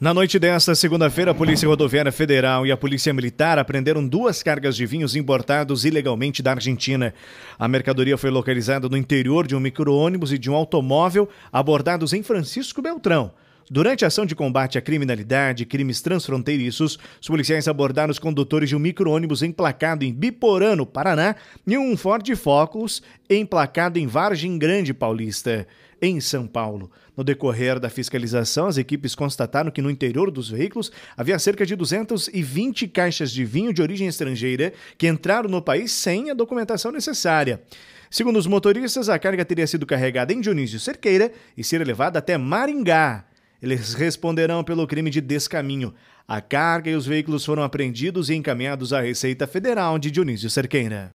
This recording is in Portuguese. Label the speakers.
Speaker 1: Na noite desta segunda-feira, a Polícia Rodoviária Federal e a Polícia Militar apreenderam duas cargas de vinhos importados ilegalmente da Argentina. A mercadoria foi localizada no interior de um micro-ônibus e de um automóvel abordados em Francisco Beltrão. Durante a ação de combate à criminalidade e crimes transfronteiriços, os policiais abordaram os condutores de um micro-ônibus emplacado em Biporã, no Paraná, e um Ford Focus emplacado em Vargem Grande Paulista, em São Paulo. No decorrer da fiscalização, as equipes constataram que no interior dos veículos havia cerca de 220 caixas de vinho de origem estrangeira que entraram no país sem a documentação necessária. Segundo os motoristas, a carga teria sido carregada em Dionísio Cerqueira e ser levada até Maringá. Eles responderão pelo crime de descaminho. A carga e os veículos foram apreendidos e encaminhados à Receita Federal de Dionísio Cerqueira.